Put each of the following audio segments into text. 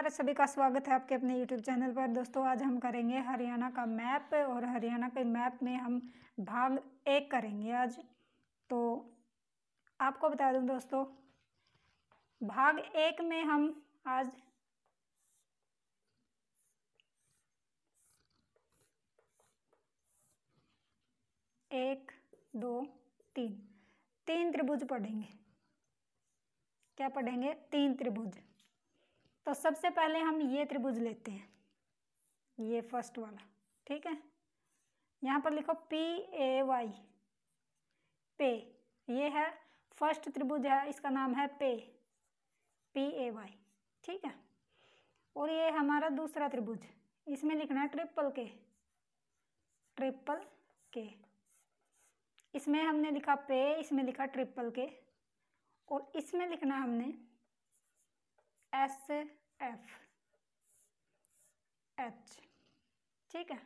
नमस्कार सभी का स्वागत है आपके अपने YouTube चैनल पर दोस्तों आज हम करेंगे हरियाणा का मैप और हरियाणा के मैप में हम भाग एक करेंगे आज तो आपको बता दूं दोस्तों भाग एक में हम आज एक दो तीन तीन त्रिभुज पढ़ेंगे क्या पढ़ेंगे तीन त्रिभुज तो सबसे पहले हम ये त्रिभुज लेते हैं ये फर्स्ट वाला ठीक है यहाँ पर लिखो पी ए वाई पे ये है फर्स्ट त्रिभुज है इसका नाम है पे पी ए वाई ठीक है और ये हमारा दूसरा त्रिभुज इसमें लिखना है ट्रिपल के ट्रिपल के इसमें हमने लिखा पे इसमें लिखा ट्रिपल के और इसमें लिखना हमने एस एफ एच ठीक है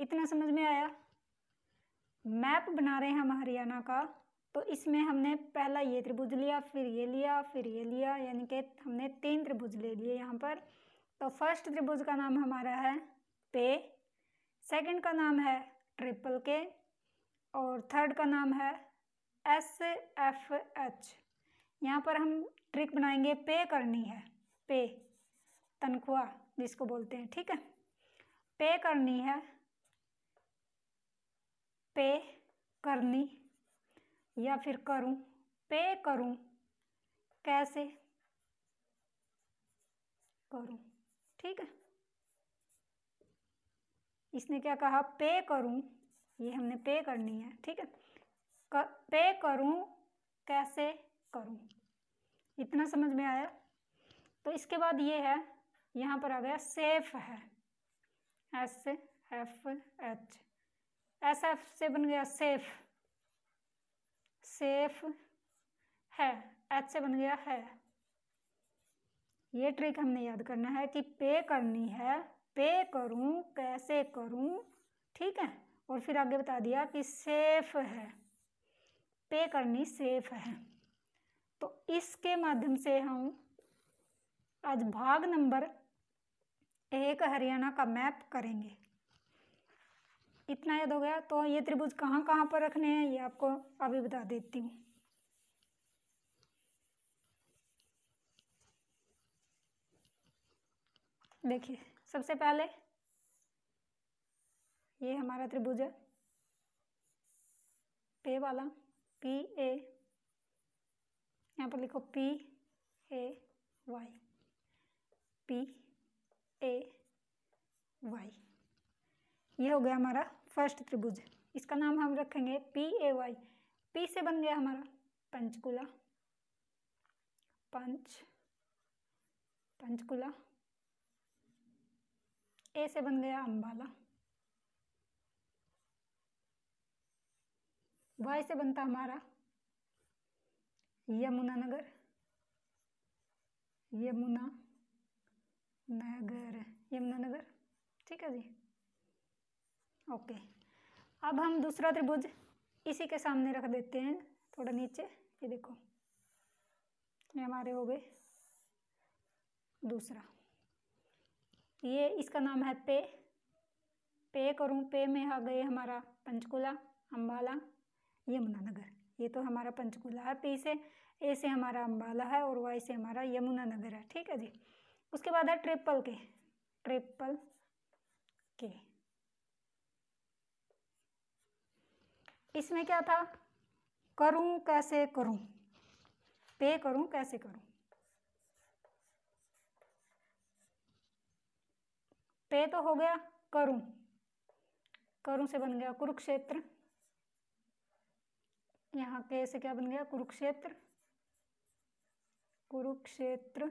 इतना समझ में आया मैप बना रहे हैं हम हरियाणा का तो इसमें हमने पहला ये त्रिभुज लिया फिर ये लिया फिर ये लिया यानी कि हमने तीन त्रिभुज ले लिए यहाँ पर तो फर्स्ट त्रिभुज का नाम हमारा है पे सेकंड का नाम है ट्रिपल के और थर्ड का नाम है एस एफ एच यहाँ पर हम ट्रिक बनाएंगे पे करनी है पे तनख्वाह जिसको बोलते हैं ठीक है पे करनी है पे करनी या फिर करूं पे करूं कैसे करूं ठीक है इसने क्या कहा पे करूं ये हमने पे करनी है ठीक है कर, पे करूं कैसे इतना समझ में आया तो इसके बाद ये है यहाँ पर आ गया सेफ है S F H S F से बन गया सेफ सेफ है एच से बन गया है ये ट्रिक हमने याद करना है कि पे करनी है पे करूं कैसे करूं ठीक है और फिर आगे बता दिया कि सेफ है पे करनी सेफ है तो इसके माध्यम से हम आज भाग नंबर एक हरियाणा का मैप करेंगे इतना याद हो गया तो ये त्रिभुज कहाँ कहाँ पर रखने हैं ये आपको अभी बता देती हूँ देखिए सबसे पहले ये हमारा त्रिभुज है पे वाला पी ए यहाँ पर लिखो P A Y P A Y ये हो गया हमारा फर्स्ट त्रिभुज इसका नाम हम रखेंगे पी ए वाई पी से बन गया हमारा पंचकुला पंच पंचकुला ए से बन गया अंबाला वाई से बनता हमारा यमुना नगर यमुना नगर यमुना नगर ठीक है जी ओके अब हम दूसरा त्रिभुज इसी के सामने रख देते हैं थोड़ा नीचे ये देखो ये हमारे हो गए दूसरा ये इसका नाम है पे पे करूँ पे में आ गए हमारा पंचकुला अम्बाला यमुनानगर ये तो हमारा पंचकूला है पी से ए से हमारा अम्बाला है और वाई से हमारा यमुना नगर है ठीक है जी उसके बाद है ट्रिपल के ट्रिपल के इसमें क्या था करूं कैसे करूं पे करूं कैसे करूं पे तो हो गया करूं करूं से बन गया कुरुक्षेत्र यहाँ के से क्या बन गया कुरुक्षेत्र कुरुक्षेत्र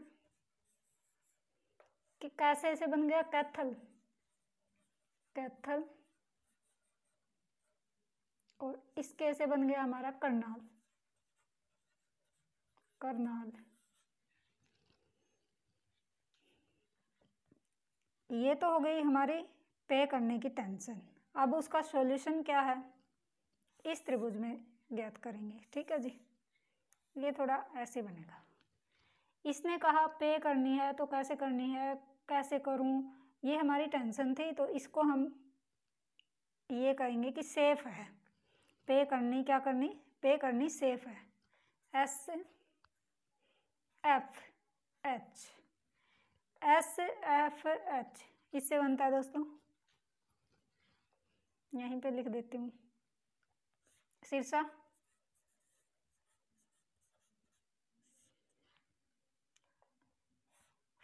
कि कैसे ऐसे बन गया कैथल कैथल और इसके ऐसे बन गया हमारा करनाल करनाल ये तो हो गई हमारी पे करने की टेंशन अब उसका सॉल्यूशन क्या है इस त्रिभुज में ज्ञात करेंगे ठीक है जी ये थोड़ा ऐसे बनेगा इसने कहा पे करनी है तो कैसे करनी है कैसे करूं ये हमारी टेंशन थी तो इसको हम ये करेंगे कि सेफ़ है पे करनी क्या करनी पे करनी सेफ़ है S F H S F H इससे बनता है दोस्तों यहीं पे लिख देती हूँ सिरसा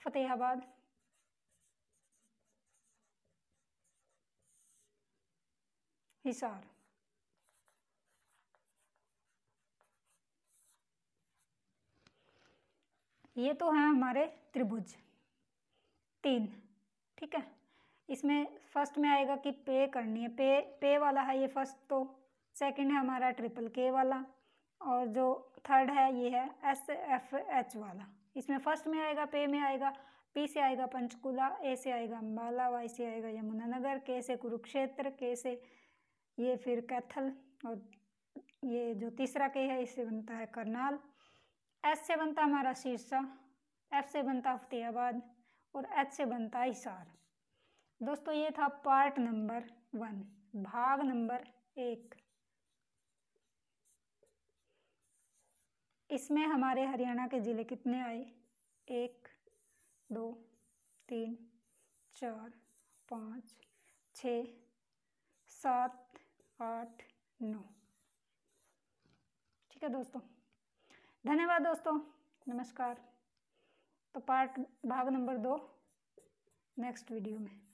फतेहाबाद हिसार ये तो हैं हमारे त्रिभुज तीन ठीक है इसमें फर्स्ट में आएगा कि पे करनी है पे पे वाला है ये फर्स्ट तो सेकंड है हमारा ट्रिपल के वाला और जो थर्ड है ये है एस एफ एच वाला इसमें फर्स्ट में आएगा पे में आएगा पी से आएगा पंचकुला ए से आएगा अम्बाला वाई से आएगा यमुनानगर के से कुरुक्षेत्र के से ये फिर कैथल और ये जो तीसरा के है इससे बनता है करनाल एस से बनता हमारा सिरसा एफ से बनता फतेहाबाद और एच से बनता हिसार दोस्तों ये था पार्ट नंबर वन भाग नंबर एक इसमें हमारे हरियाणा के ज़िले कितने आए एक दो तीन चार पाँच छ सात आठ नौ ठीक है दोस्तों धन्यवाद दोस्तों नमस्कार तो पार्ट भाग नंबर दो नेक्स्ट वीडियो में